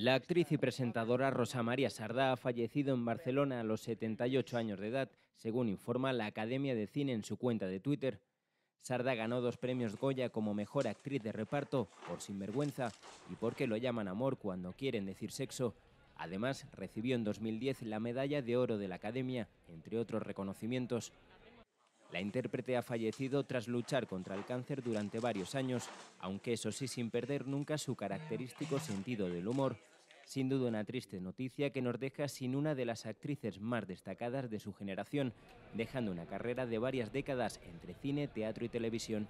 La actriz y presentadora Rosa María Sardá ha fallecido en Barcelona a los 78 años de edad, según informa la Academia de Cine en su cuenta de Twitter. Sarda ganó dos premios Goya como mejor actriz de reparto por Sinvergüenza y porque lo llaman amor cuando quieren decir sexo. Además, recibió en 2010 la medalla de oro de la Academia, entre otros reconocimientos. La intérprete ha fallecido tras luchar contra el cáncer durante varios años, aunque eso sí sin perder nunca su característico sentido del humor. Sin duda una triste noticia que nos deja sin una de las actrices más destacadas de su generación, dejando una carrera de varias décadas entre cine, teatro y televisión.